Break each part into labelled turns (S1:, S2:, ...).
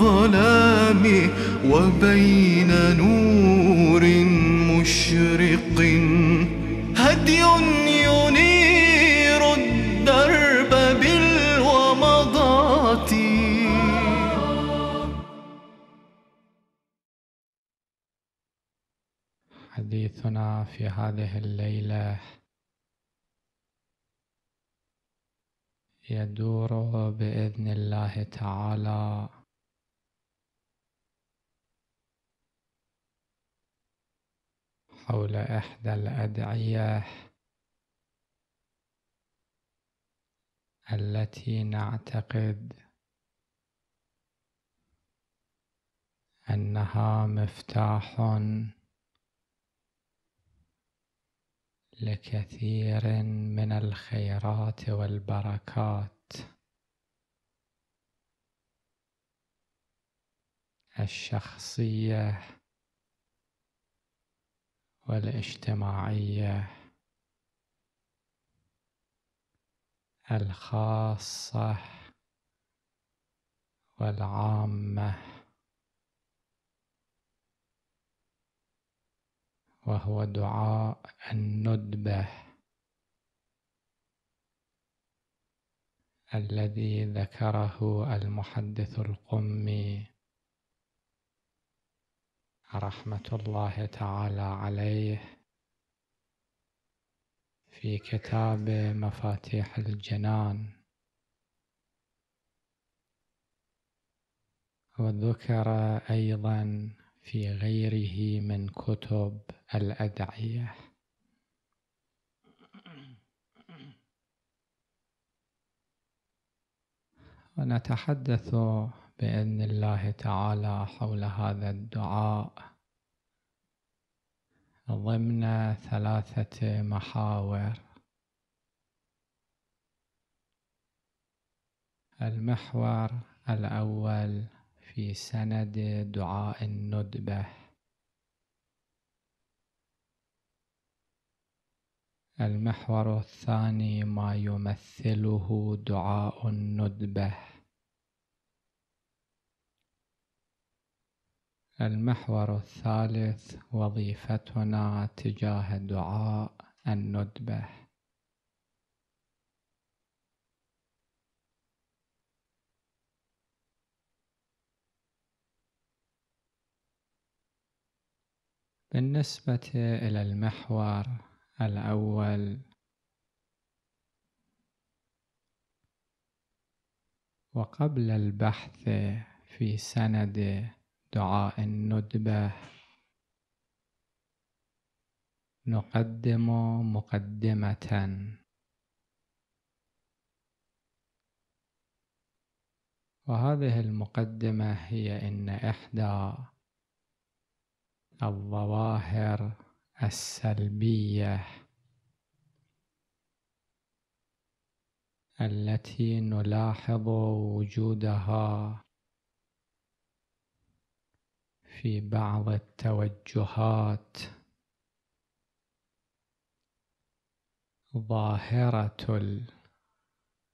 S1: الظلام وبين نور مشرق هدي ينير الدرب بالومضات
S2: حديثنا في هذه الليله يدور باذن الله تعالى حول إحدى الأدعية التي نعتقد أنها مفتاح لكثير من الخيرات والبركات الشخصيه والاجتماعية الخاصة والعامة وهو دعاء الندبة الذي ذكره المحدث القمي رحمة الله تعالى عليه في كتاب مفاتيح الجنان وذكر أيضا في غيره من كتب الأدعية ونتحدث باذن الله تعالى حول هذا الدعاء ضمن ثلاثه محاور المحور الاول في سند دعاء الندبه المحور الثاني ما يمثله دعاء الندبه المحور الثالث وظيفتنا تجاه دعاء أن بالنسبة إلى المحور الأول وقبل البحث في سنده دعاء الندبة نقدم مقدمة وهذه المقدمة هي إن إحدى الظواهر السلبية التي نلاحظ وجودها في بعض التوجهات ظاهرة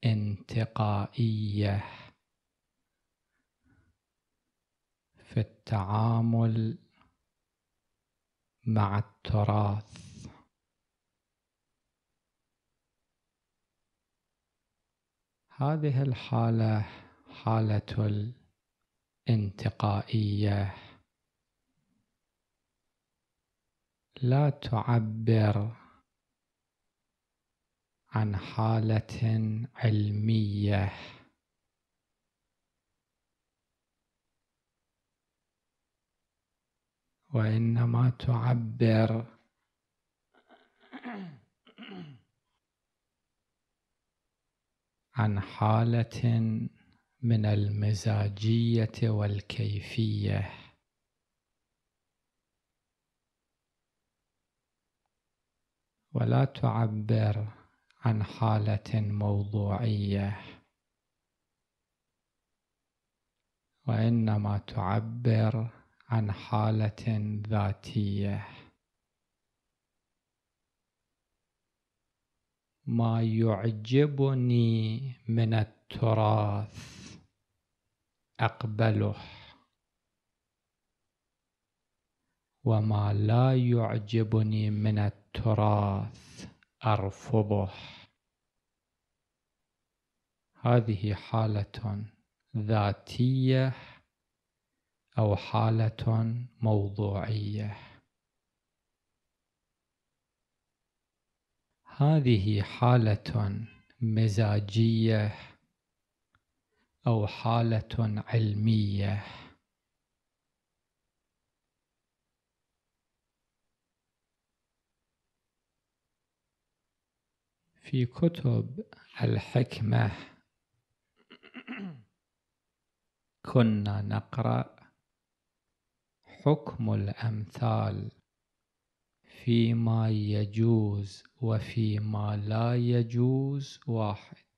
S2: الانتقائية في التعامل مع التراث هذه الحالة حالة الانتقائيه لا تعبر عن حالة علمية وإنما تعبر عن حالة من المزاجية والكيفية ولا تعبر عن حالة موضوعية وإنما تعبر عن حالة ذاتية ما يعجبني من التراث أقبله وما لا يعجبني من التراث التراث أرفضه هذه حالة ذاتية أو حالة موضوعية هذه حالة مزاجية أو حالة علمية في كتب الحكمة كنا نقرأ حكم الأمثال فيما يجوز وفيما لا يجوز واحد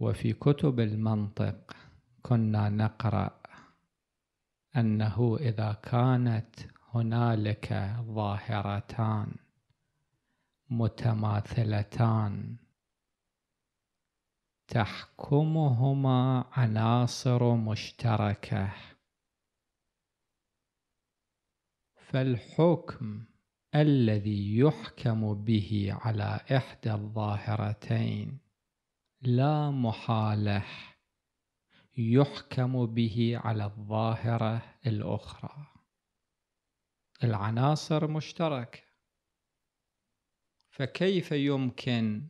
S2: وفي كتب المنطق كنا نقرأ أنه إذا كانت هنالك ظاهرتان متماثلتان تحكمهما عناصر مشتركه فالحكم الذي يحكم به على إحدى الظاهرتين لا محاله يحكم به على الظاهرة الأخرى العناصر مشتركة فكيف يمكن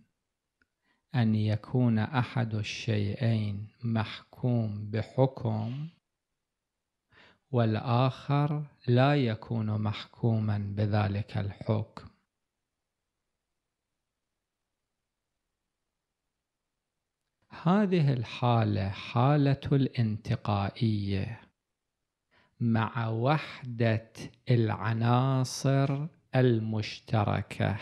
S2: أن يكون أحد الشيئين محكوم بحكم والآخر لا يكون محكوما بذلك الحكم هذه الحالة حالة الانتقائية مع وحدة العناصر المشتركة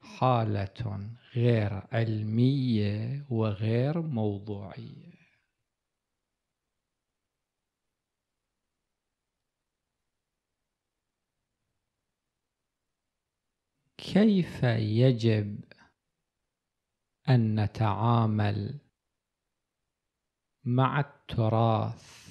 S2: حالة غير علمية وغير موضوعية كيف يجب أن نتعامل مع التراث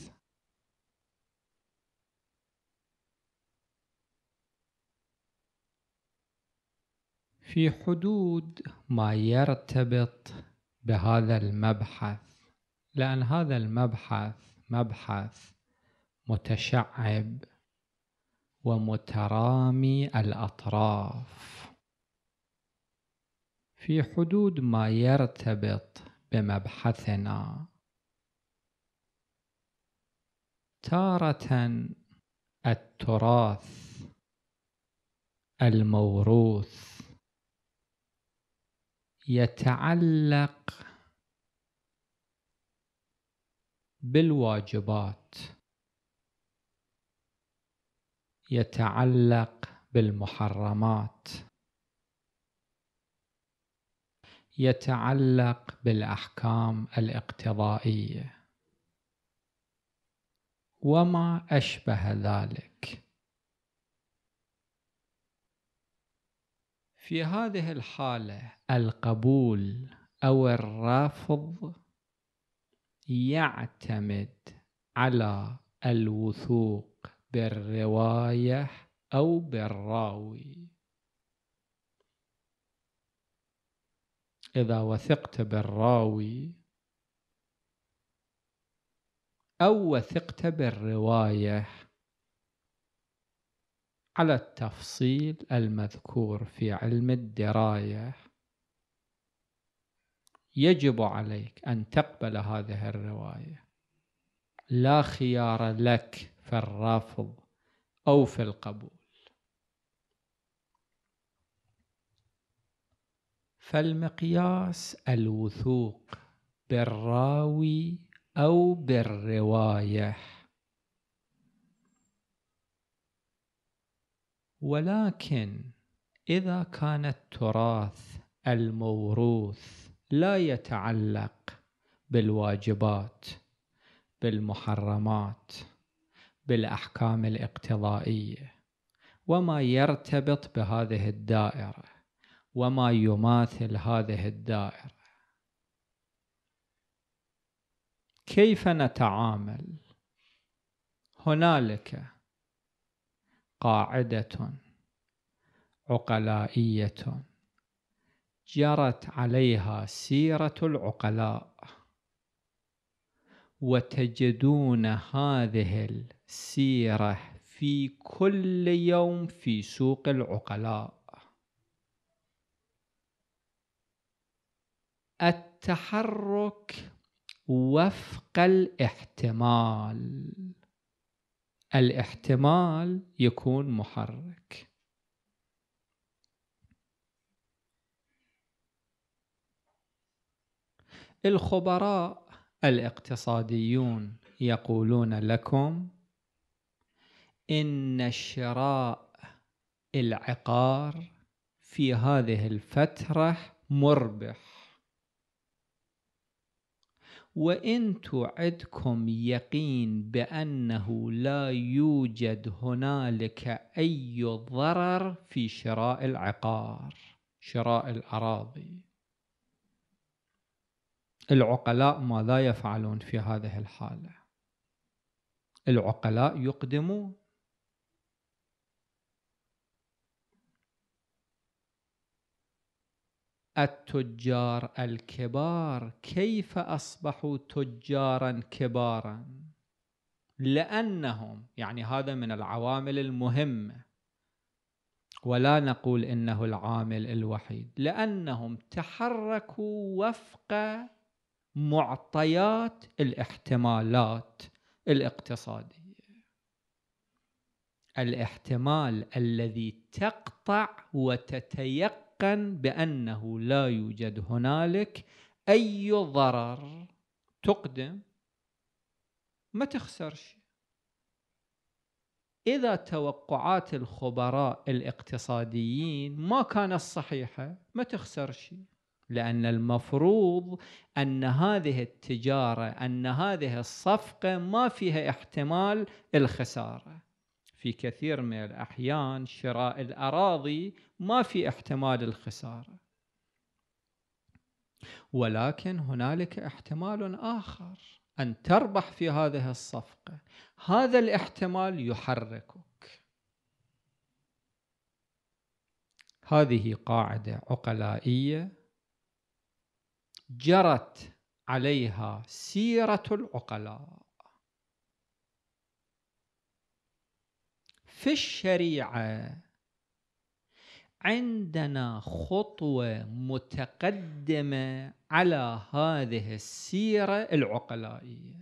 S2: في حدود ما يرتبط بهذا المبحث لأن هذا المبحث مبحث متشعب ومترامي الأطراف في حدود ما يرتبط بمبحثنا تارة التراث الموروث يتعلق بالواجبات يتعلق بالمحرمات يتعلق بالاحكام الاقتضائيه وما اشبه ذلك في هذه الحالة القبول أو الرفض يعتمد على الوثوق بالرواية أو بالراوي إذا وثقت بالراوي أو وثقت بالرواية على التفصيل المذكور في علم الدراية يجب عليك أن تقبل هذه الرواية لا خيار لك في الرفض أو في القبول فالمقياس الوثوق بالراوي أو بالرواية ولكن إذا كان التراث الموروث لا يتعلق بالواجبات بالمحرمات بالأحكام الاقتضائية وما يرتبط بهذه الدائرة وما يماثل هذه الدائرة كيف نتعامل هنالك قاعدة عقلائية جرت عليها سيرة العقلاء وتجدون هذه السيرة في كل يوم في سوق العقلاء التحرك وفق الاحتمال الاحتمال يكون محرك الخبراء الاقتصاديون يقولون لكم ان شراء العقار في هذه الفتره مربح وإن تعدكم يقين بأنه لا يوجد هنالك أي ضرر في شراء العقار شراء الأراضي العقلاء ماذا يفعلون في هذه الحالة العقلاء يقدمون التجار الكبار كيف اصبحوا تجارا كبارا لانهم يعني هذا من العوامل المهمه ولا نقول انه العامل الوحيد لانهم تحركوا وفق معطيات الاحتمالات الاقتصاديه الاحتمال الذي تقطع وتتيقن حقا بأنه لا يوجد هنالك أي ضرر تقدم ما تخسر شيء إذا توقعات الخبراء الاقتصاديين ما كانت صحيحة ما تخسر شيء لأن المفروض أن هذه التجارة أن هذه الصفقة ما فيها احتمال الخسارة في كثير من الأحيان شراء الأراضي ما في احتمال الخسارة ولكن هنالك احتمال آخر أن تربح في هذه الصفقة هذا الاحتمال يحركك هذه قاعدة عقلائية جرت عليها سيرة العقلاء في الشريعه عندنا خطوه متقدمه على هذه السيره العقلائيه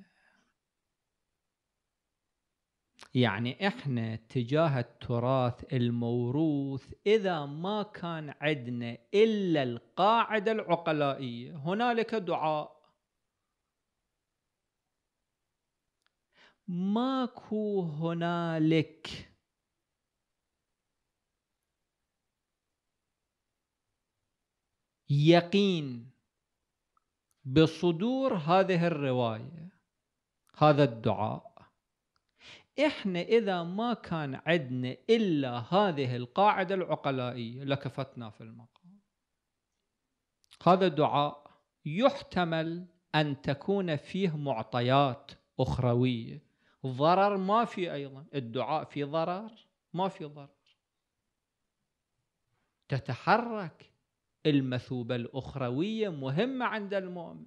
S2: يعني احنا تجاه التراث الموروث اذا ما كان عندنا الا القاعده العقلائيه هنالك دعاء ماكو هنالك يقين بصدور هذه الروايه هذا الدعاء احنا اذا ما كان عندنا الا هذه القاعده العقلائيه لكفتنا في المقام هذا الدعاء يحتمل ان تكون فيه معطيات اخرويه ضرر ما في ايضا الدعاء في ضرر ما في ضرر تتحرك المثوبة الأخروية مهمة عند المؤمن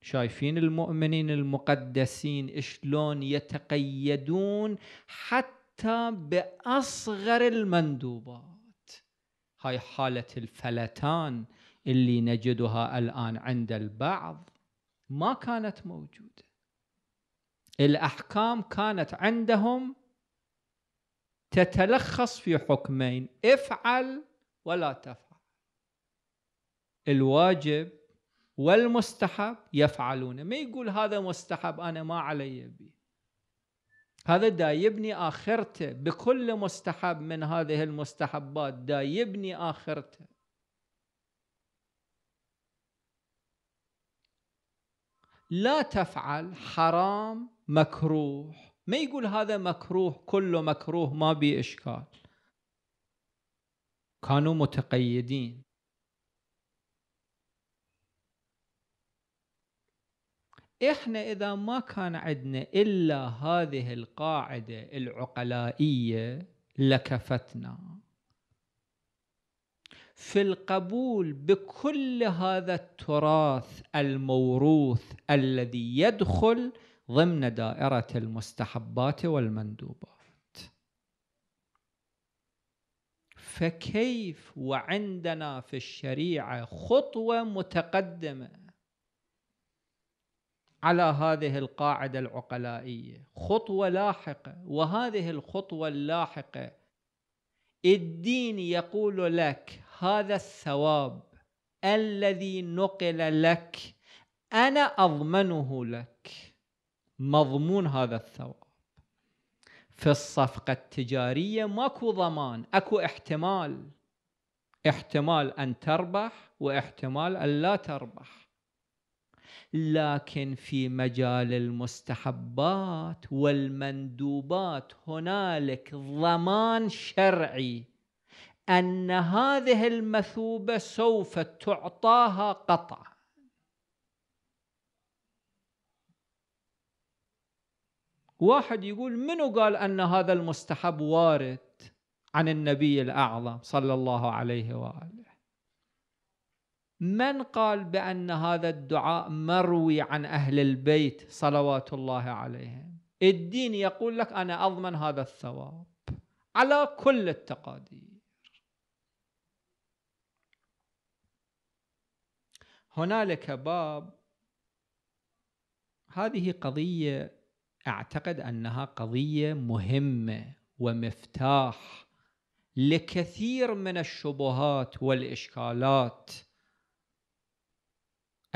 S2: شايفين المؤمنين المقدسين شلون يتقيدون حتى بأصغر المندوبات هاي حالة الفلتان اللي نجدها الآن عند البعض ما كانت موجودة الأحكام كانت عندهم تتلخص في حكمين افعل ولا تفعل الواجب والمستحب يفعلونه ما يقول هذا مستحب أنا ما علي به هذا دا يبني آخرته بكل مستحب من هذه المستحبات دا يبني آخرته لا تفعل حرام مكروه ما يقول هذا مكروه كله مكروه ما بي إشكال كانوا متقيدين احنا اذا ما كان عندنا الا هذه القاعده العقلائيه لكفتنا في القبول بكل هذا التراث الموروث الذي يدخل ضمن دائره المستحبات والمندوبات فكيف وعندنا في الشريعه خطوه متقدمه على هذه القاعده العقلائيه خطوه لاحقه وهذه الخطوه اللاحقه الدين يقول لك هذا الثواب الذي نقل لك انا اضمنه لك مضمون هذا الثواب في الصفقه التجاريه ماكو ضمان اكو احتمال احتمال ان تربح واحتمال ان لا تربح لكن في مجال المستحبات والمندوبات هنالك ضمان شرعي ان هذه المثوبه سوف تعطاها قطعا واحد يقول منو قال أن هذا المستحب وارد عن النبي الأعظم صلى الله عليه وآله من قال بأن هذا الدعاء مروي عن أهل البيت صلوات الله عليهم الدين يقول لك أنا أضمن هذا الثواب على كل التقادير هنالك باب هذه قضية أعتقد أنها قضية مهمة ومفتاح لكثير من الشبهات والإشكالات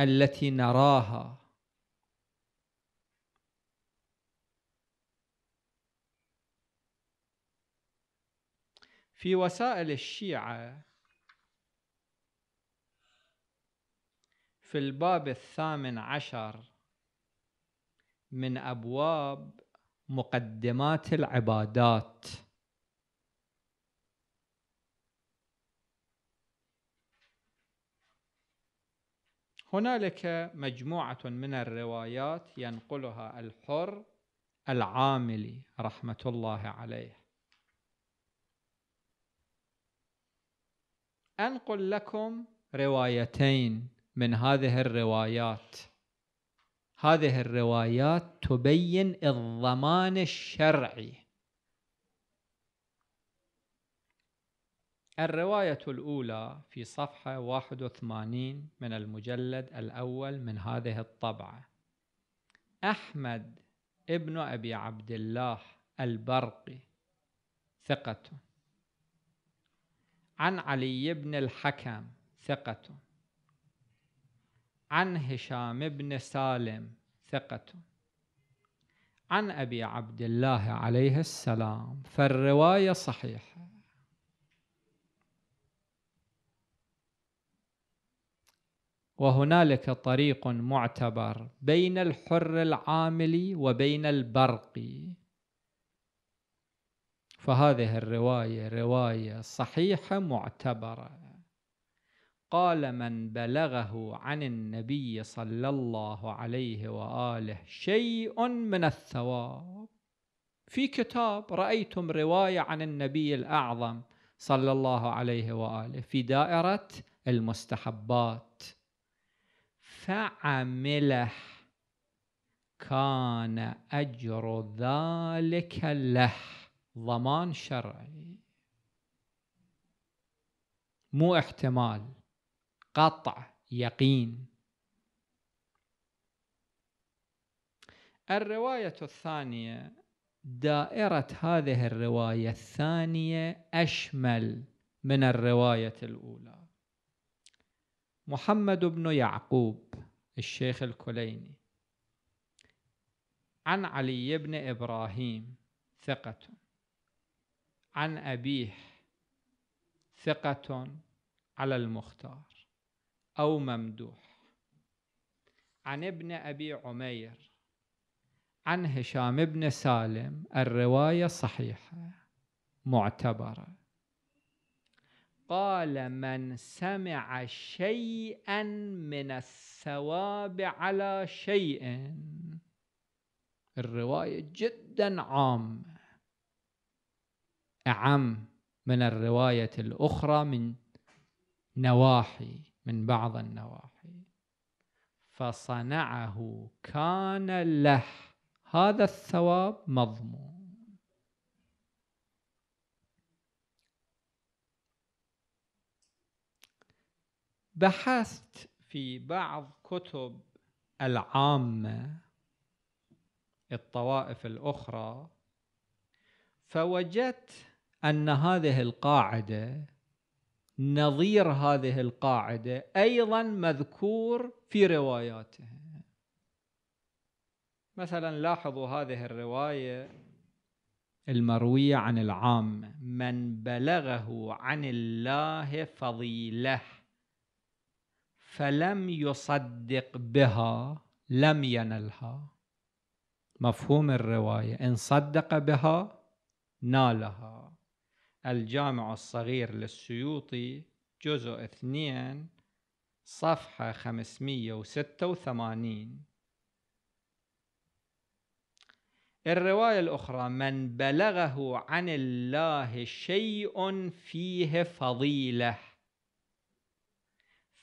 S2: التي نراها في وسائل الشيعة في الباب الثامن عشر من أبواب مقدمات العبادات هنالك مجموعة من الروايات ينقلها الحر العاملي رحمة الله عليه أنقل لكم روايتين من هذه الروايات هذه الروايات تبين الضمان الشرعي الرواية الأولى في صفحة 81 من المجلد الأول من هذه الطبعة أحمد ابن أبي عبد الله البرقي ثقة عن علي بن الحكم ثقة عن هشام بن سالم ثقة عن أبي عبد الله عليه السلام فالرواية صحيحة وهنالك طريق معتبر بين الحر العامل وبين البرقي فهذه الروايه روايه صحيحه معتبره قال من بلغه عن النبي صلى الله عليه واله شيء من الثواب في كتاب رايتم روايه عن النبي الاعظم صلى الله عليه واله في دائره المستحبات فعمله كان أجر ذلك له ضمان شرعي مو احتمال قطع يقين الرواية الثانية دائرة هذه الرواية الثانية أشمل من الرواية الأولى محمد بن يعقوب الشيخ الكليني عن علي بن إبراهيم ثقة عن أبيه ثقة على المختار أو ممدوح عن ابن أبي عمير عن هشام بن سالم الرواية صحيحة معتبرة قال من سمع شيئا من الثواب على شيء الرواية جدا عامة أعم من الرواية الأخرى من نواحي من بعض النواحي فصنعه كان له هذا الثواب مضمون بحثت في بعض كتب العامه الطوائف الاخرى فوجدت ان هذه القاعده نظير هذه القاعده ايضا مذكور في رواياته مثلا لاحظوا هذه الروايه المرويه عن العام من بلغه عن الله فضيله فلم يصدق بها لم ينلها مفهوم الروايه ان صدق بها نالها الجامع الصغير للسيوطي جزء اثنين صفحة 586 الرواية الأخرى من بلغه عن الله شيء فيه فضيلة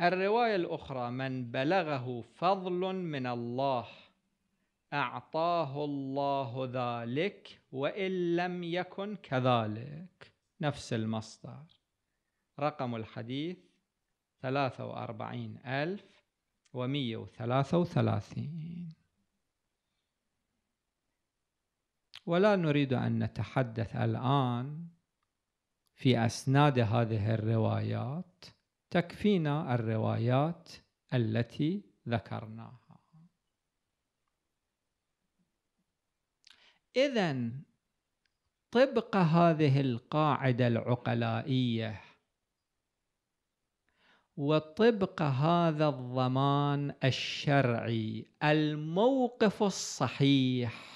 S2: الرواية الأخرى من بلغه فضل من الله أعطاه الله ذلك وإن لم يكن كذلك نفس المصدر رقم الحديث 43133 ولا نريد أن نتحدث الآن في أسناد هذه الروايات تكفينا الروايات التي ذكرناها اذا طبق هذه القاعده العقلائيه وطبق هذا الضمان الشرعي الموقف الصحيح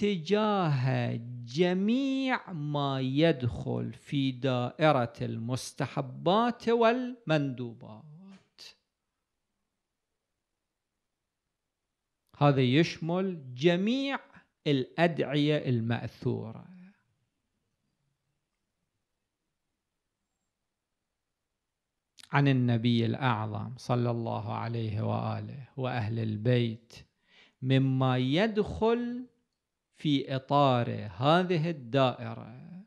S2: تجاه جميع ما يدخل في دائرة المستحبات والمندوبات هذا يشمل جميع الأدعية المأثورة عن النبي الأعظم صلى الله عليه وآله وأهل البيت مما يدخل في اطار هذه الدائره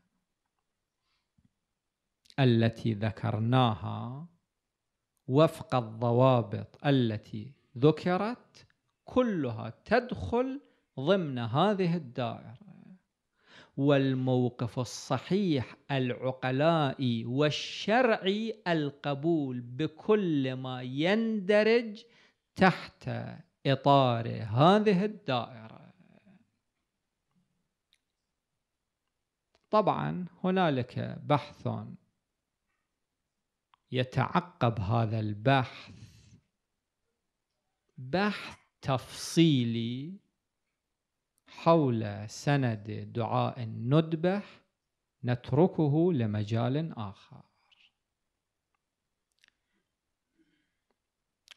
S2: التي ذكرناها وفق الضوابط التي ذكرت كلها تدخل ضمن هذه الدائره والموقف الصحيح العقلائي والشرعي القبول بكل ما يندرج تحت اطار هذه الدائره طبعا هنالك بحث يتعقب هذا البحث بحث تفصيلي حول سند دعاء الندبه نتركه لمجال آخر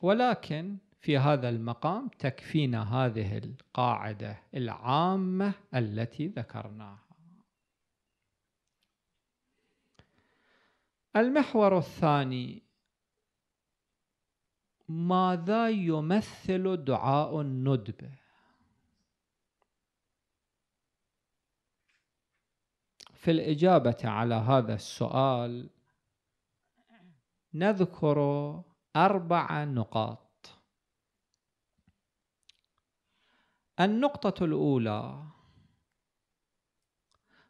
S2: ولكن في هذا المقام تكفينا هذه القاعدة العامة التي ذكرناها المحور الثاني ماذا يمثل دعاء الندبة في الإجابة على هذا السؤال نذكر أربع نقاط النقطة الأولى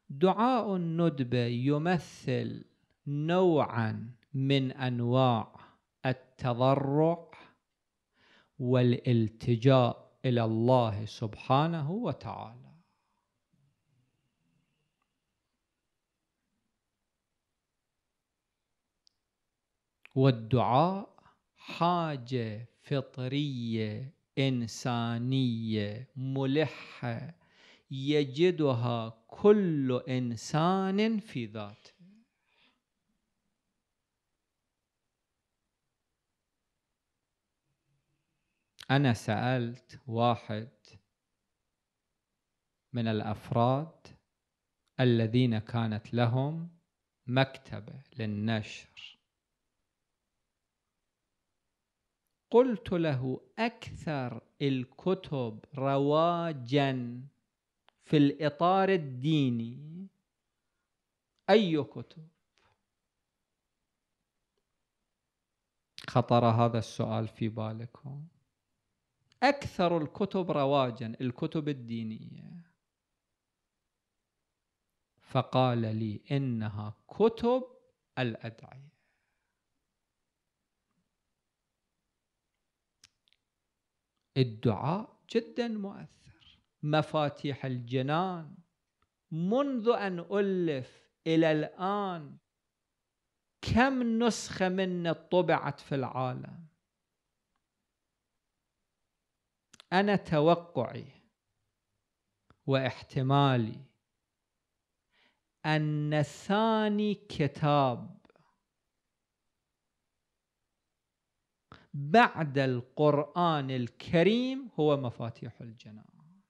S2: دعاء الندبة يمثل نوعا من انواع التضرع والالتجاء الى الله سبحانه وتعالى والدعاء حاجه فطريه انسانيه ملحه يجدها كل انسان في ذاته أنا سألت واحد من الأفراد الذين كانت لهم مكتبة للنشر قلت له أكثر الكتب رواجا في الإطار الديني أي كتب؟ خطر هذا السؤال في بالكم أكثر الكتب رواجا الكتب الدينية فقال لي إنها كتب الأدعية الدعاء جدا مؤثر مفاتيح الجنان منذ أن ألف إلى الآن كم نسخة منه طبعت في العالم أنا توقعي واحتمالي أن ثاني كتاب بعد القرآن الكريم هو مفاتيح الجنان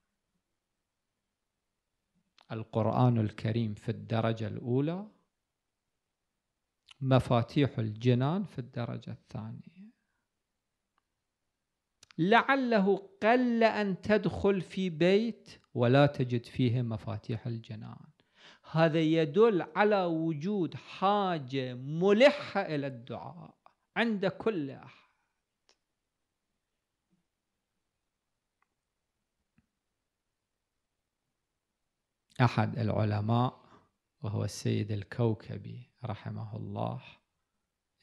S2: القرآن الكريم في الدرجة الأولى مفاتيح الجنان في الدرجة الثانية لعله قل أن تدخل في بيت ولا تجد فيه مفاتيح الجنان هذا يدل على وجود حاجة ملحة إلى الدعاء عند كل أحد أحد العلماء وهو السيد الكوكبي رحمه الله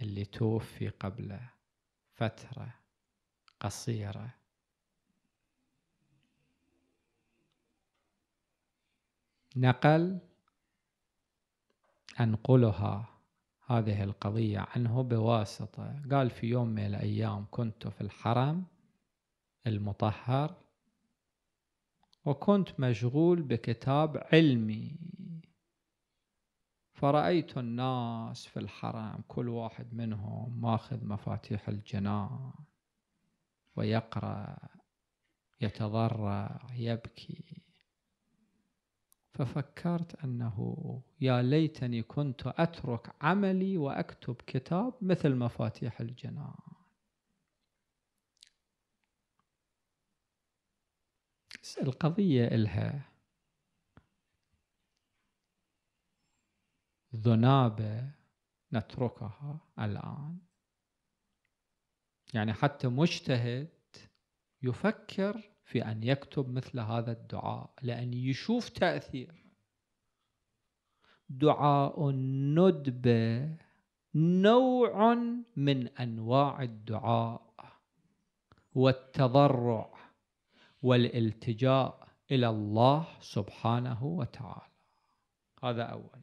S2: اللي توفي قبل فتره قصيرة نقل أنقلها هذه القضية عنه بواسطة قال في يوم من الأيام كنت في الحرم المطهر وكنت مشغول بكتاب علمي فرأيت الناس في الحرم كل واحد منهم ماخذ مفاتيح الجنان ويقرأ يتضرع يبكي ففكرت أنه يا ليتني كنت أترك عملي وأكتب كتاب مثل مفاتيح الجنان القضية إلها ذنابة نتركها الآن يعني حتى مجتهد يفكر في أن يكتب مثل هذا الدعاء لأن يشوف تأثير دعاء الندبة نوع من أنواع الدعاء والتضرع والالتجاء إلى الله سبحانه وتعالى هذا أولا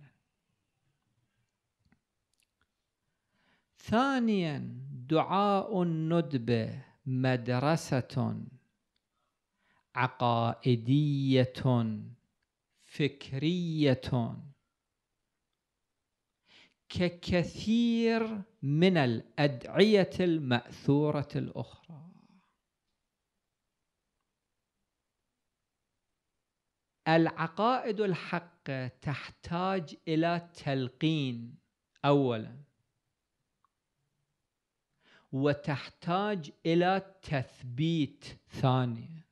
S2: ثانيا دعاء الندب مدرسة عقائدية فكرية ككثير من الأدعية المأثورة الأخرى العقائد الحقة تحتاج إلى تلقين أولاً وتحتاج الى تثبيت ثاني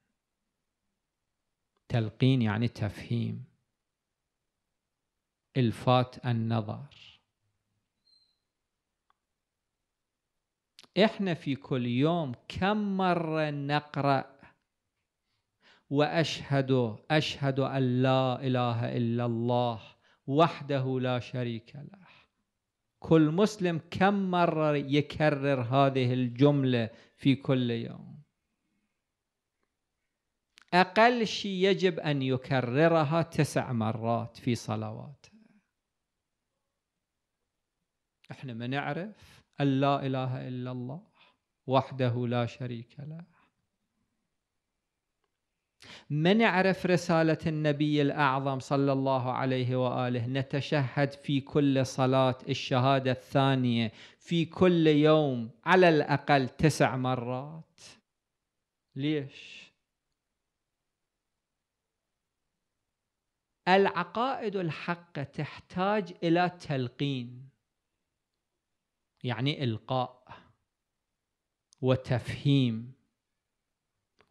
S2: تلقين يعني تفهيم الفات النظر احنا في كل يوم كم مره نقرا واشهد اشهد ان لا اله الا الله وحده لا شريك له كل مسلم كم مرة يكرر هذه الجملة في كل يوم أقل شيء يجب أن يكررها تسع مرات في صلواته احنا ما نعرف أن لا إله إلا الله وحده لا شريك له من يعرف رسالة النبي الأعظم صلى الله عليه وآله نتشهد في كل صلاة الشهادة الثانية في كل يوم على الأقل تسع مرات ليش؟ العقائد الحقة تحتاج إلى تلقين يعني إلقاء وتفهيم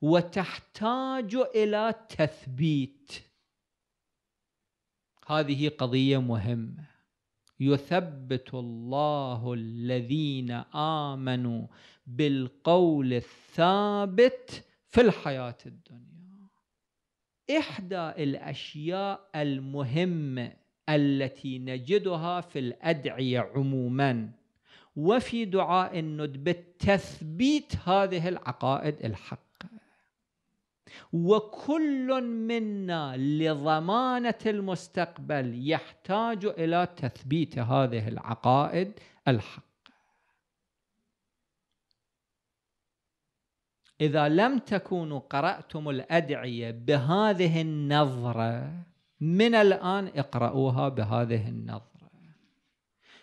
S2: وتحتاج الى تثبيت هذه قضيه مهمه يثبت الله الذين امنوا بالقول الثابت في الحياه الدنيا احدى الاشياء المهمه التي نجدها في الادعيه عموما وفي دعاء الندب تثبيت هذه العقائد الحق وكل منا لضمانه المستقبل يحتاج الى تثبيت هذه العقائد الحق اذا لم تكونوا قراتم الادعيه بهذه النظره من الان اقرأوها بهذه النظرة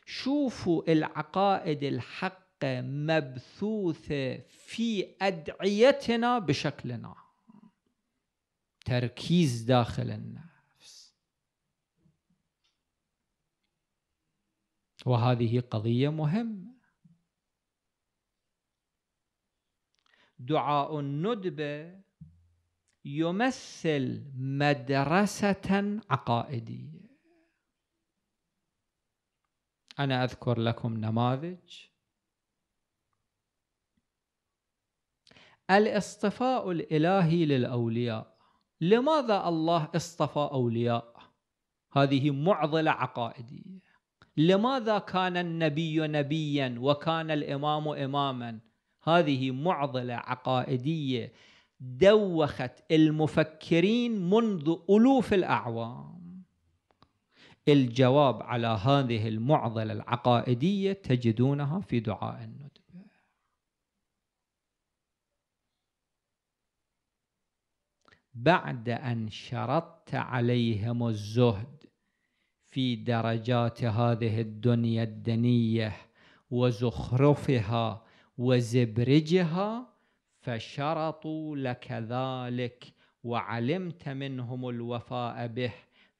S2: شوفوا العقائد الحقة مبثوثة في أدعيتنا بشكل عام تركيز داخل النفس وهذه قضية مهمة دعاء الندبة يمثل مدرسة عقائدية أنا أذكر لكم نماذج الاصطفاء الإلهي للأولياء لماذا الله اصطفى أولياء هذه معضلة عقائدية لماذا كان النبي نبيا وكان الإمام إماما هذه معضلة عقائدية دوخت المفكرين منذ ألوف الأعوام الجواب على هذه المعضلة العقائدية تجدونها في دعاء الندى بعد أن شرطت عليهم الزهد في درجات هذه الدنيا الدنية وزخرفها وزبرجها فشرطوا لك ذلك وعلمت منهم الوفاء به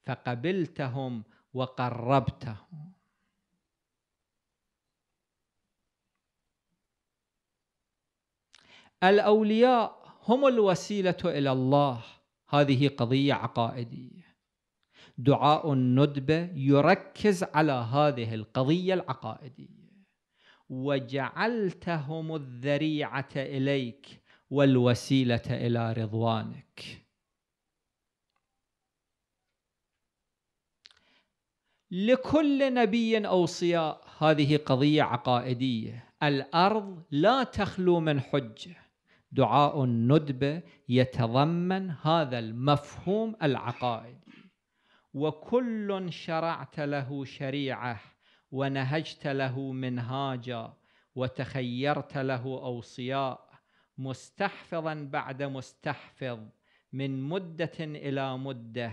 S2: فقبلتهم وقربتهم الأولياء هم الوسيله الى الله هذه قضيه عقائديه دعاء الندبه يركز على هذه القضيه العقائديه وجعلتهم الذريعه اليك والوسيله الى رضوانك لكل نبي اوصياء هذه قضيه عقائديه الارض لا تخلو من حجه دعاء الندبه يتضمن هذا المفهوم العقائدي وكل شرعت له شريعه ونهجت له منهاجا وتخيرت له اوصياء مستحفظا بعد مستحفظ من مده الى مده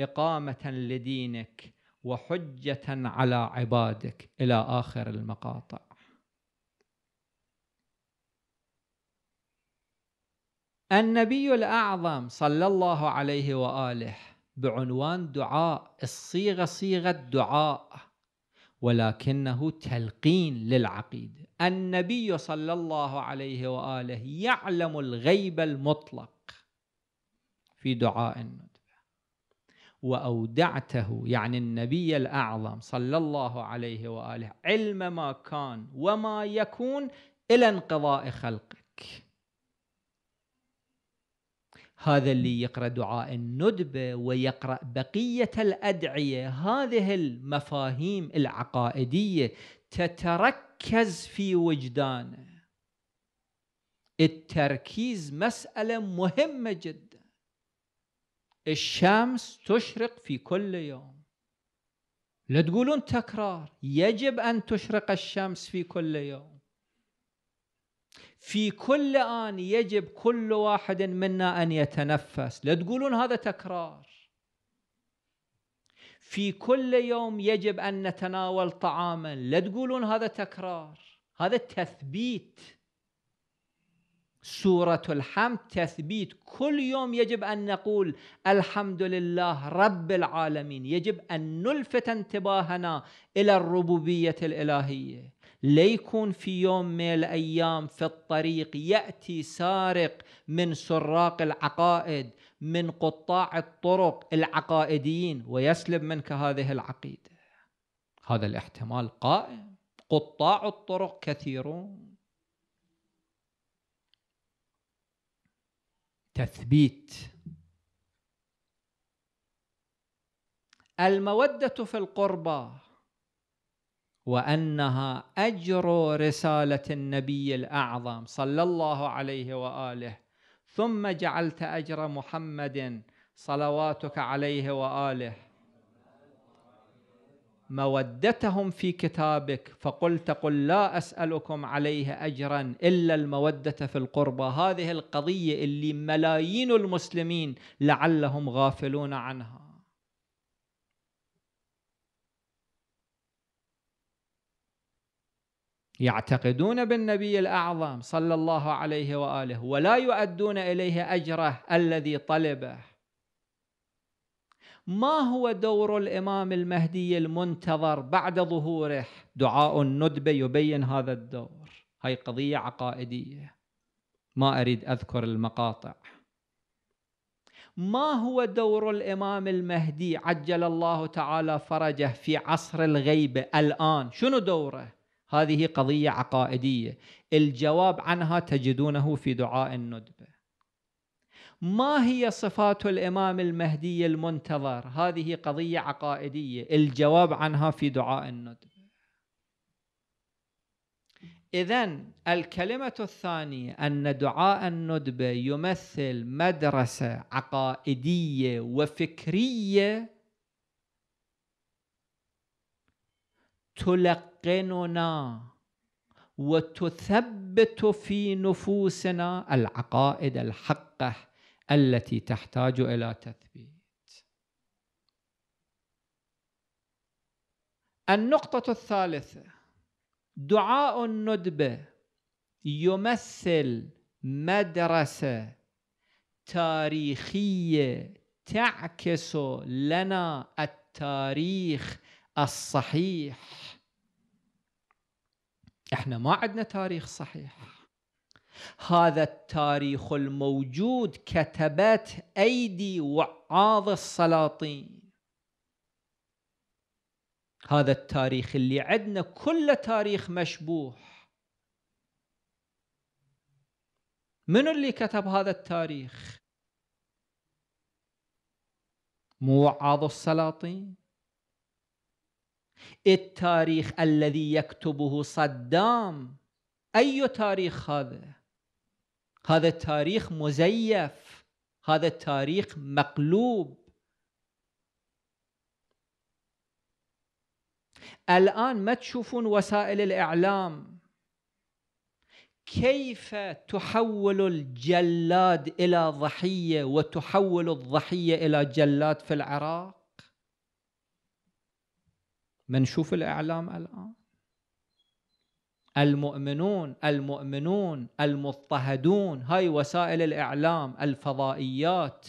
S2: اقامه لدينك وحجه على عبادك الى اخر المقاطع النبي الأعظم صلى الله عليه وآله بعنوان دعاء الصيغة صيغة دعاء ولكنه تلقين للعقيدة النبي صلى الله عليه وآله يعلم الغيب المطلق في دعاء الندبة وأودعته يعني النبي الأعظم صلى الله عليه وآله علم ما كان وما يكون إلى انقضاء خلقك هذا اللي يقرا دعاء الندبه ويقرا بقيه الادعيه هذه المفاهيم العقائديه تتركز في وجدانه التركيز مساله مهمه جدا الشمس تشرق في كل يوم لا تقولون تكرار يجب ان تشرق الشمس في كل يوم في كل آن يجب كل واحد منا أن يتنفس لا تقولون هذا تكرار في كل يوم يجب أن نتناول طعاما لا تقولون هذا تكرار هذا تثبيت سورة الحمد تثبيت كل يوم يجب أن نقول الحمد لله رب العالمين يجب أن نلفت انتباهنا إلى الربوبية الإلهية ليكون في يوم من الايام في الطريق ياتي سارق من سراق العقائد من قطاع الطرق العقائديين ويسلب منك هذه العقيده هذا الاحتمال قائم قطاع الطرق كثيرون تثبيت الموده في القربى وانها اجر رساله النبي الاعظم صلى الله عليه واله ثم جعلت اجر محمد صلواتك عليه واله مودتهم في كتابك فقلت قل لا اسالكم عليه اجرا الا الموده في القربى هذه القضيه اللي ملايين المسلمين لعلهم غافلون عنها يعتقدون بالنبي الأعظم صلى الله عليه وآله ولا يؤدون إليه أجره الذي طلبه ما هو دور الإمام المهدي المنتظر بعد ظهوره دعاء الندبة يبين هذا الدور هاي قضية عقائدية ما أريد أذكر المقاطع ما هو دور الإمام المهدي عجل الله تعالى فرجه في عصر الغيبة الآن شنو دوره هذه قضية عقائدية الجواب عنها تجدونه في دعاء الندبة ما هي صفات الإمام المهدي المنتظر هذه قضية عقائدية الجواب عنها في دعاء الندبة إذا الكلمة الثانية أن دعاء الندبة يمثل مدرسة عقائدية وفكرية تلقى تلقننا وتثبت في نفوسنا العقائد الحقه التي تحتاج الى تثبيت النقطه الثالثه دعاء الندبه يمثل مدرسه تاريخيه تعكس لنا التاريخ الصحيح احنا ما عندنا تاريخ صحيح هذا التاريخ الموجود كتبت ايدي وعاظ السلاطين هذا التاريخ اللي عندنا كل تاريخ مشبوه من اللي كتب هذا التاريخ مو وعاظ السلاطين التاريخ الذي يكتبه صدام أي تاريخ هذا؟ هذا التاريخ مزيف هذا التاريخ مقلوب الآن ما تشوفون وسائل الإعلام كيف تحول الجلاد إلى ضحية وتحول الضحية إلى جلاد في العراق منشوف الإعلام الآن المؤمنون المؤمنون المضطهدون هاي وسائل الإعلام الفضائيات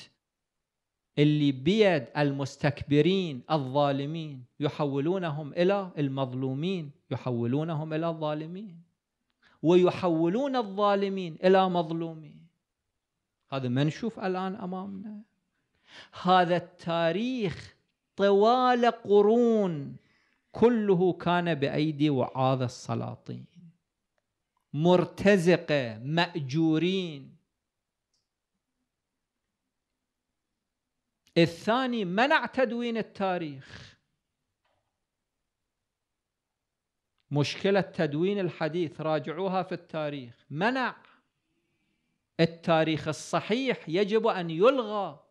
S2: اللي بيد المستكبرين الظالمين يحولونهم إلى المظلومين يحولونهم إلى الظالمين ويحولون الظالمين إلى مظلومين هذا ما نشوف الآن أمامنا هذا التاريخ طوال قرون كله كان بأيدي وعاظ السلاطين مرتزقة مأجورين الثاني منع تدوين التاريخ مشكلة تدوين الحديث راجعوها في التاريخ منع التاريخ الصحيح يجب أن يلغى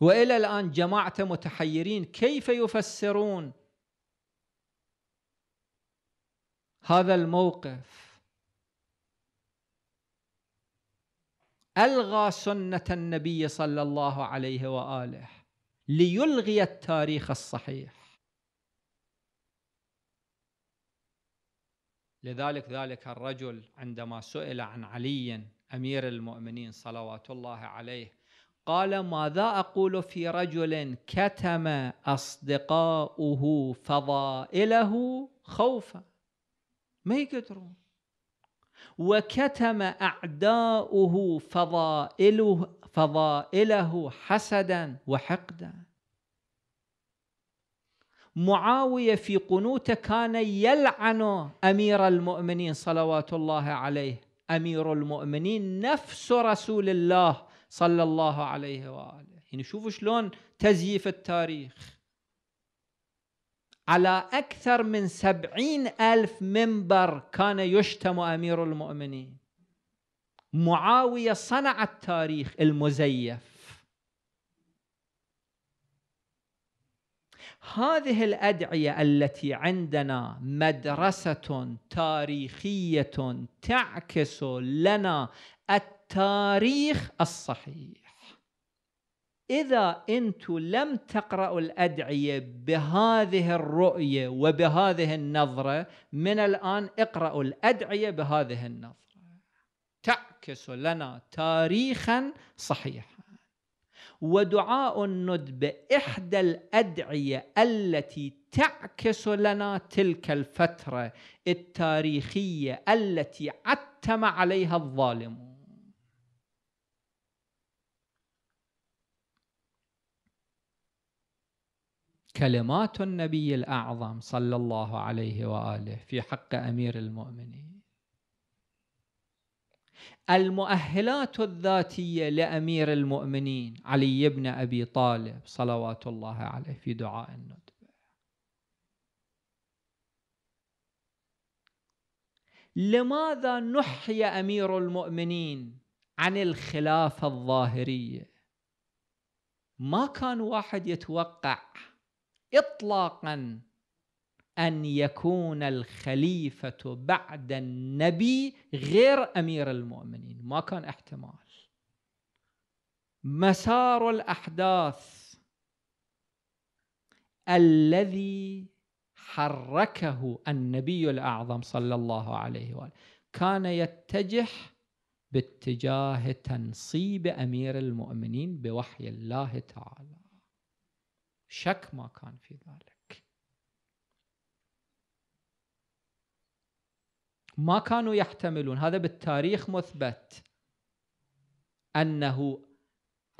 S2: والى الان جماعته متحيرين كيف يفسرون هذا الموقف الغى سنه النبي صلى الله عليه واله ليلغي التاريخ الصحيح لذلك ذلك الرجل عندما سئل عن علي امير المؤمنين صلوات الله عليه قال ماذا أقول في رجل كتم أصدقاؤه فضائله خوفا ما يقدرون وكتم أعداؤه فضائله فضائله حسدا وحقدا معاوية في قنوته كان يلعن أمير المؤمنين صلوات الله عليه أمير المؤمنين نفس رسول الله صلى الله عليه واله يعني شوفوا شلون تزييف التاريخ على أكثر من سبعين ألف منبر كان يشتم أمير المؤمنين معاوية صنع التاريخ المزيف هذه الأدعية التي عندنا مدرسة تاريخية تعكس لنا التاريخ الصحيح إذا أنتم لم تقرأوا الأدعية بهذه الرؤية وبهذه النظرة من الآن اقرأوا الأدعية بهذه النظرة تعكس لنا تاريخا صحيحا ودعاء الندب إحدى الأدعية التي تعكس لنا تلك الفترة التاريخية التي عتم عليها الظالمون كلمات النبي الأعظم صلى الله عليه وآله في حق أمير المؤمنين المؤهلات الذاتية لأمير المؤمنين علي بن أبي طالب صلوات الله عليه في دعاء الندب لماذا نحي امير المؤمنين عن الخلافه الظاهريه ما كان واحد يتوقع اطلاقا ان يكون الخليفه بعد النبي غير امير المؤمنين ما كان احتمال مسار الاحداث الذي حركه النبي الاعظم صلى الله عليه واله كان يتجه باتجاه تنصيب امير المؤمنين بوحي الله تعالى شك ما كان في ذلك ما كانوا يحتملون هذا بالتاريخ مثبت أنه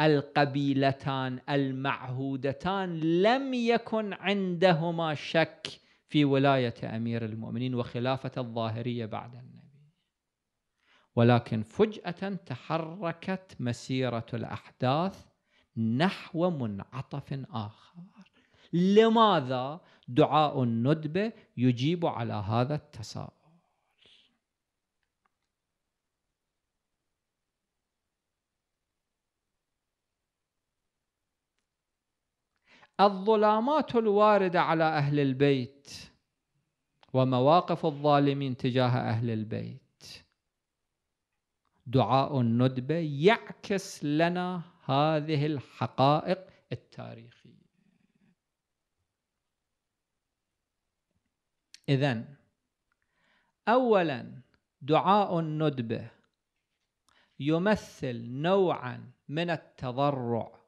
S2: القبيلتان المعهودتان لم يكن عندهما شك في ولاية أمير المؤمنين وخلافة الظاهرية بعد النبي ولكن فجأة تحركت مسيرة الأحداث نحو منعطف آخر لماذا دعاء الندبة يجيب على هذا التساؤل الظلامات الواردة على أهل البيت ومواقف الظالمين تجاه أهل البيت دعاء الندبة يعكس لنا هذه الحقائق التاريخية إذا أولا دعاء الندبة يمثل نوعا من التضرع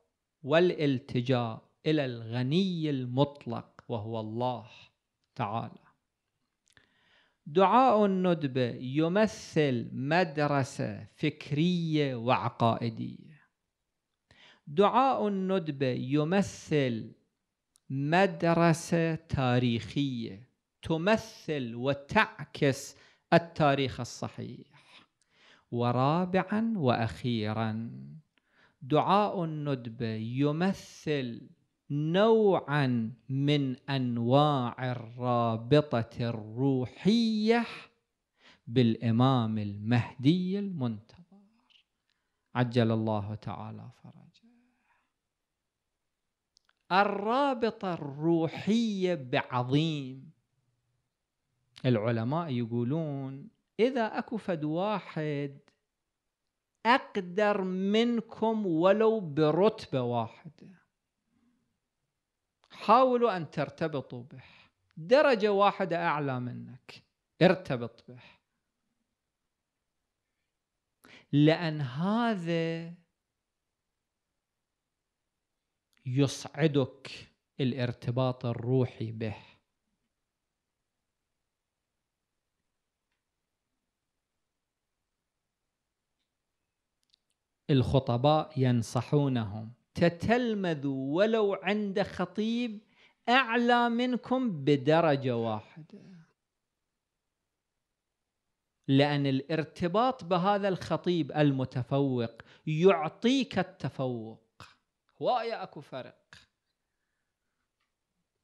S2: والالتجاء إلى الغني المطلق وهو الله تعالى دعاء الندبة يمثل مدرسة فكرية وعقائدية دعاء الندبة يمثل مدرسة تاريخية تمثل وتعكس التاريخ الصحيح ورابعا واخيرا دعاء الندبه يمثل نوعا من انواع الرابطه الروحيه بالامام المهدي المنتظر عجل الله تعالى فرجه الرابطة الروحية بعظيم العلماء يقولون إذا أكو فد واحد أقدر منكم ولو برتبة واحدة حاولوا أن ترتبطوا به درجة واحدة أعلى منك ارتبط به لأن هذا يصعدك الارتباط الروحي به الخطباء ينصحونهم تتلمذوا ولو عند خطيب أعلى منكم بدرجة واحدة لأن الارتباط بهذا الخطيب المتفوق يعطيك التفوق هواية اكو فرق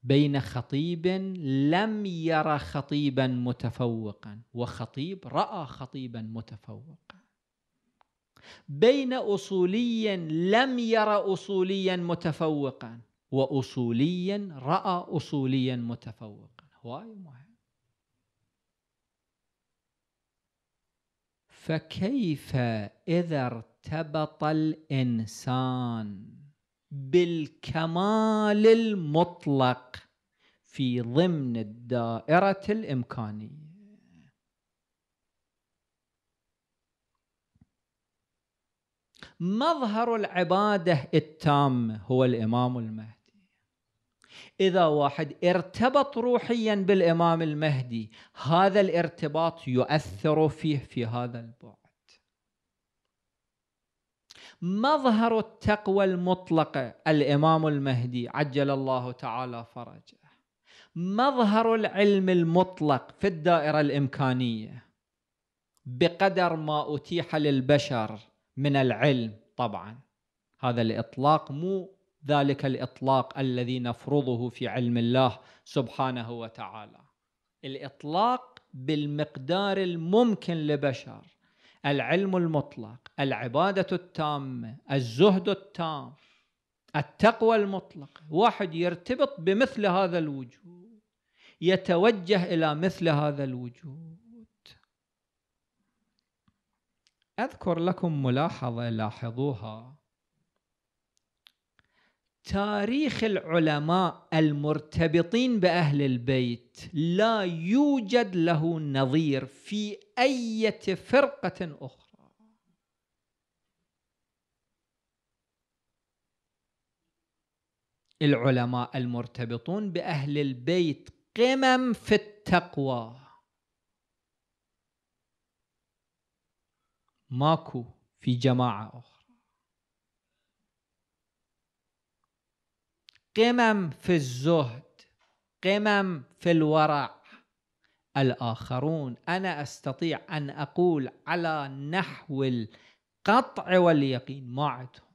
S2: بين خطيب لم يرى خطيبا متفوقا وخطيب رأى خطيبا متفوقا بين أصولي لم يرى أصوليا متفوقا وأصولي رأى أصوليا متفوقا هواي مهم فكيف إذا ارتبط الإنسان بالكمال المطلق في ضمن الدائرة الإمكانية مظهر العبادة التامة هو الإمام المهدي إذا واحد ارتبط روحيا بالإمام المهدي هذا الارتباط يؤثر فيه في هذا البعد مظهر التقوى المطلقة الإمام المهدي عجل الله تعالى فرجه مظهر العلم المطلق في الدائرة الإمكانية بقدر ما أتيح للبشر من العلم طبعا هذا الإطلاق مو ذلك الإطلاق الذي نفرضه في علم الله سبحانه وتعالى الإطلاق بالمقدار الممكن لبشر العلم المطلق العبادة التامة الزهد التام التقوى المطلقة واحد يرتبط بمثل هذا الوجود يتوجه إلى مثل هذا الوجود أذكر لكم ملاحظة لاحظوها تاريخ العلماء المرتبطين باهل البيت لا يوجد له نظير في اي فرقه اخرى العلماء المرتبطون باهل البيت قمم في التقوى ماكو في جماعه اخرى قمم في الزهد قمم في الورع الاخرون انا استطيع ان اقول على نحو القطع واليقين ما عندهم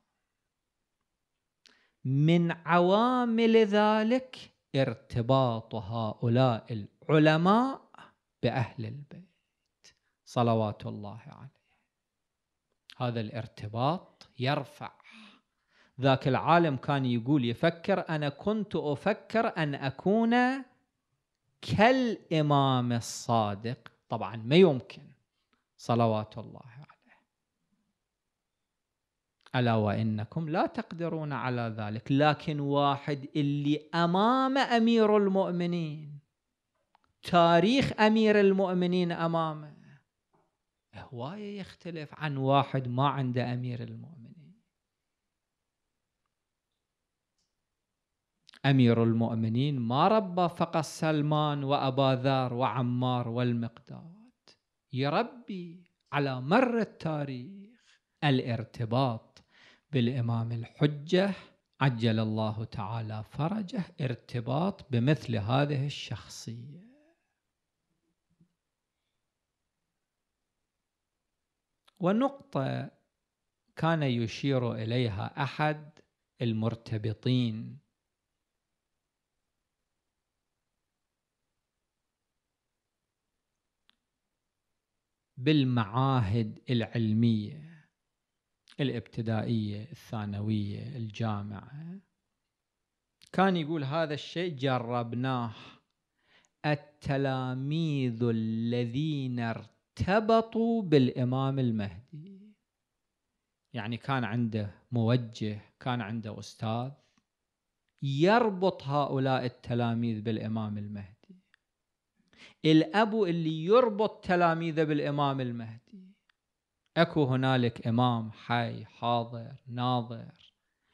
S2: من عوامل ذلك ارتباط هؤلاء العلماء باهل البيت صلوات الله عليه هذا الارتباط يرفع ذاك العالم كان يقول يفكر أنا كنت أفكر أن أكون كالإمام الصادق طبعا ما يمكن صلوات الله عليه ألا وإنكم لا تقدرون على ذلك لكن واحد اللي أمام أمير المؤمنين تاريخ أمير المؤمنين أمامه هواية يختلف عن واحد ما عنده أمير المؤمنين أمير المؤمنين ما ربى فقط سلمان وأبا ذر وعمار والمقداد يربي على مر التاريخ الارتباط بالإمام الحجة عجل الله تعالى فرجه ارتباط بمثل هذه الشخصية ونقطة كان يشير إليها أحد المرتبطين بالمعاهد العلميه الابتدائيه الثانويه الجامعه كان يقول هذا الشيء جربناه التلاميذ الذين ارتبطوا بالامام المهدي يعني كان عنده موجه كان عنده استاذ يربط هؤلاء التلاميذ بالامام المهدي الأب اللي يربط تلاميذه بالإمام المهدي أكو هنالك إمام حي حاضر ناظر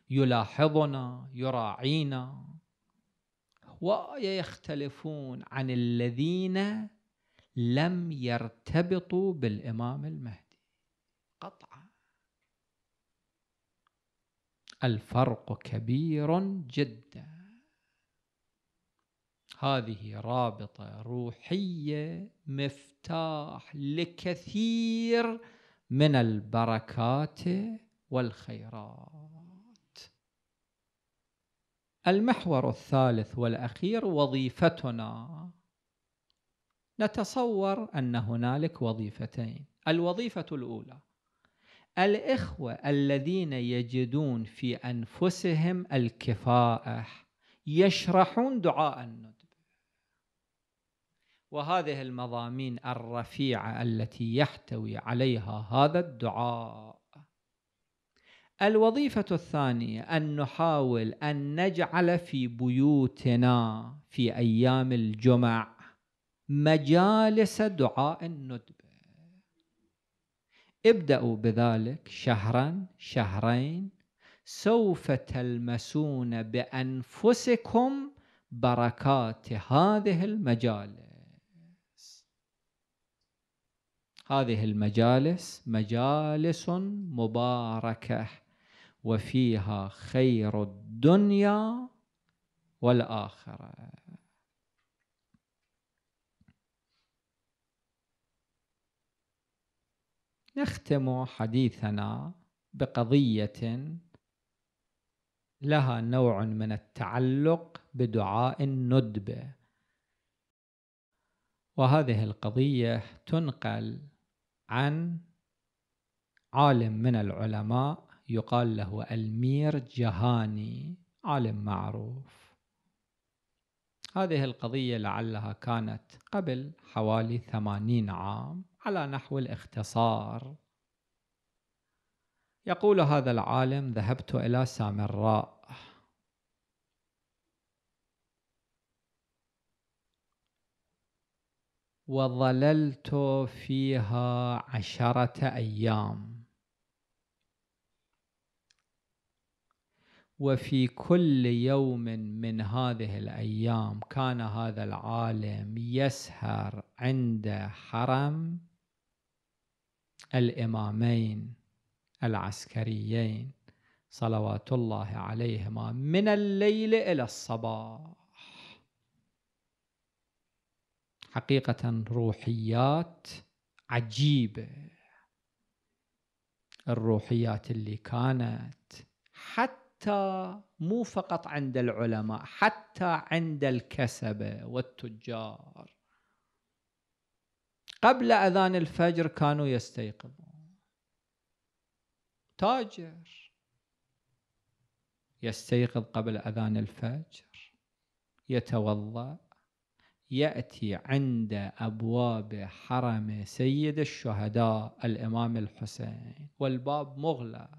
S2: يلاحظنا يراعينا هواية يختلفون عن الذين لم يرتبطوا بالإمام المهدي قطعا الفرق كبير جدا هذه رابطه روحيه مفتاح لكثير من البركات والخيرات المحور الثالث والاخير وظيفتنا نتصور ان هنالك وظيفتين الوظيفه الاولى الاخوه الذين يجدون في انفسهم الكفاءه يشرحون دعاء النون وهذه المضامين الرفيعه التي يحتوي عليها هذا الدعاء الوظيفه الثانيه ان نحاول ان نجعل في بيوتنا في ايام الجمع مجالس دعاء الندبه ابدأوا بذلك شهرا شهرين سوف تلمسون بأنفسكم بركات هذه المجالس هذه المجالس مجالس مباركه وفيها خير الدنيا والاخره نختم حديثنا بقضيه لها نوع من التعلق بدعاء الندبه وهذه القضيه تنقل عن عالم من العلماء يقال له المير جهاني عالم معروف هذه القضية لعلها كانت قبل حوالي ثمانين عام على نحو الاختصار يقول هذا العالم ذهبت إلى سامراء وظللت فيها عشرة أيام وفي كل يوم من هذه الأيام كان هذا العالم يسهر عند حرم الإمامين العسكريين صلوات الله عليهما من الليل إلى الصباح حقيقة روحيات عجيبة الروحيات اللي كانت حتى مو فقط عند العلماء حتى عند الكسبة والتجار قبل أذان الفجر كانوا يستيقظون تاجر يستيقظ قبل أذان الفجر يتوضأ يأتي عند أبواب حرم سيد الشهداء الإمام الحسين والباب مغلق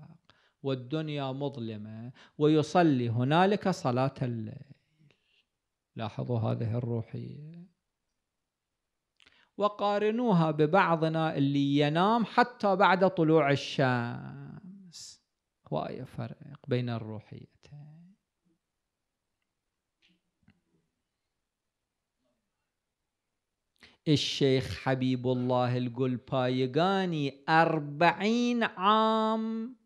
S2: والدنيا مظلمة ويصلي هنالك صلاة الليل لاحظوا هذه الروحية وقارنوها ببعضنا اللي ينام حتى بعد طلوع الشمس وأي فرق بين الروحيتين الشيخ حبيب الله القلبايقاني أربعين عام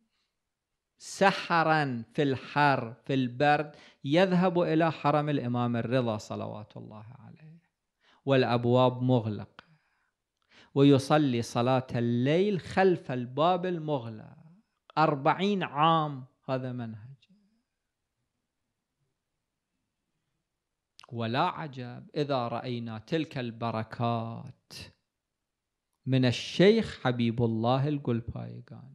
S2: سحرا في الحر في البرد يذهب إلى حرم الإمام الرضا صلوات الله عليه والأبواب مغلقة ويصلي صلاة الليل خلف الباب المغلق أربعين عام هذا منهج ولا عجب إذا رأينا تلك البركات من الشيخ حبيب الله القلبايقاني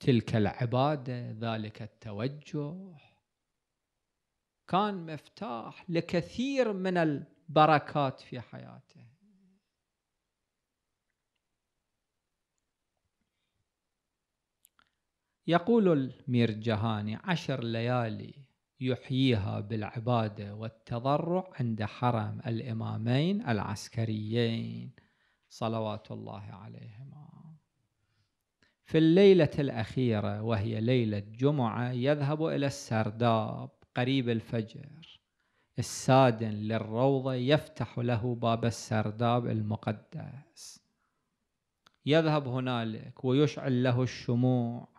S2: تلك العبادة ذلك التوجه كان مفتاح لكثير من البركات في حياته يقول الميرجهاني عشر ليالي يحييها بالعبادة والتضرع عند حرم الإمامين العسكريين صلوات الله عليهما في الليلة الأخيرة وهي ليلة جمعة يذهب إلى السرداب قريب الفجر السادن للروضة يفتح له باب السرداب المقدس يذهب هنالك ويشعل له الشموع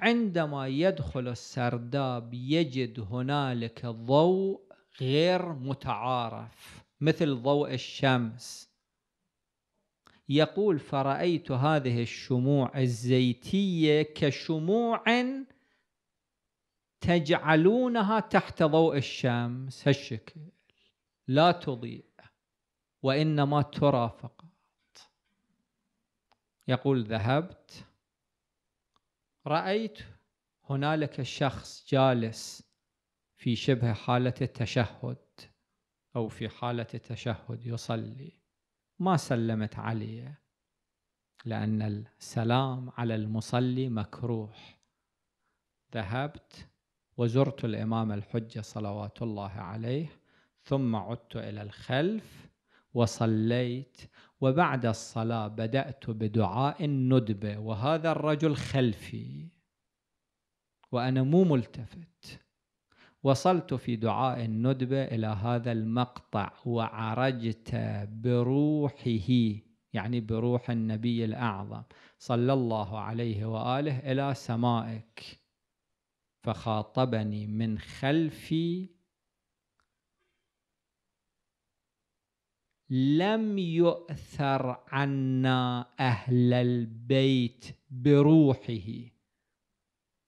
S2: عندما يدخل السرداب يجد هنالك ضوء غير متعارف مثل ضوء الشمس يقول فرأيت هذه الشموع الزيتية كشموع تجعلونها تحت ضوء الشمس هالشكل لا تضيء وإنما ترى فقط يقول ذهبت رأيت هنالك شخص جالس في شبه حالة التشهد أو في حالة التشهد يصلي ما سلمت عليه لأن السلام على المصلي مكروه ذهبت وزرت الإمام الحجة صلوات الله عليه ثم عدت إلى الخلف وصليت وبعد الصلاة بدأت بدعاء الندبة وهذا الرجل خلفي وأنا مو ملتفت وصلت في دعاء الندبة إلى هذا المقطع وعرجت بروحه يعني بروح النبي الأعظم صلى الله عليه وآله إلى سمائك فخاطبني من خلفي لم يؤثر عنا أهل البيت بروحه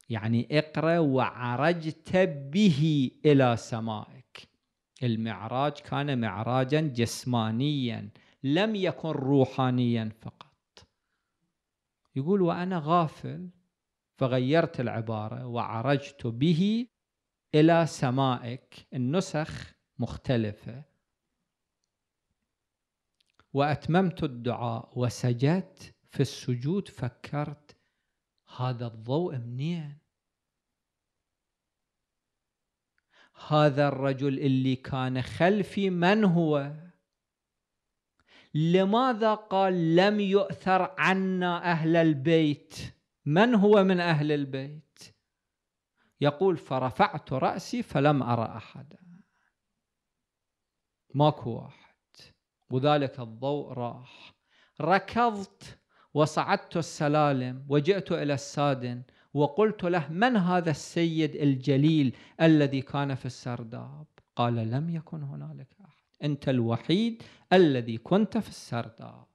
S2: يعني اقرأ وعرجت به إلى سمائك المعراج كان معراجا جسمانيا لم يكن روحانيا فقط يقول وأنا غافل فغيرت العبارة وعرجت به إلى سمائك النسخ مختلفة وأتممت الدعاء وسجدت في السجود فكرت هذا الضوء منين هذا الرجل اللي كان خلفي من هو لماذا قال لم يؤثر عنا أهل البيت من هو من أهل البيت يقول فرفعت رأسي فلم أرى أحدا ماكو واحد وذلك الضوء راح ركضت وصعدت السلالم وجئت الى السادن وقلت له من هذا السيد الجليل الذي كان في السرداب قال لم يكن هنالك احد انت الوحيد الذي كنت في السرداب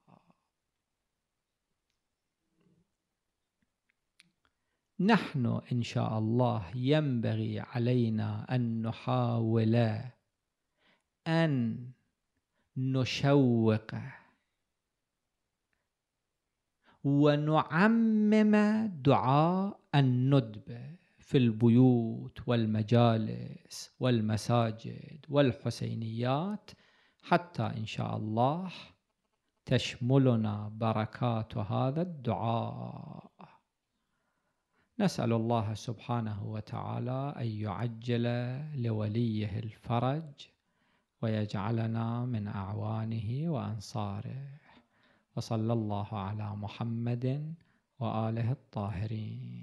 S2: نحن ان شاء الله ينبغي علينا ان نحاول ان نشوقه ونعمم دعاء الندبه في البيوت والمجالس والمساجد والحسينيات حتى ان شاء الله تشملنا بركات هذا الدعاء نسال الله سبحانه وتعالى ان يعجل لوليه الفرج ويجعلنا من أعوانه وأنصاره وصلى الله على محمد وآله الطاهرين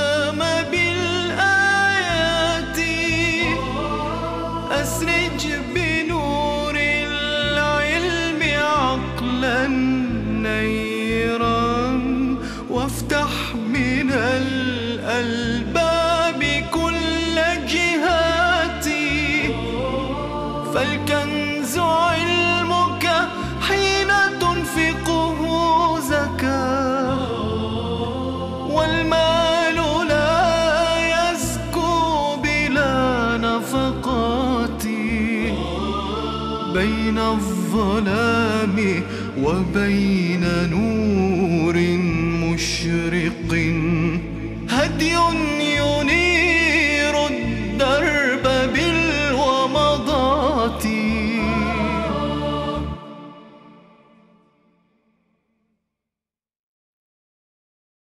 S1: وبين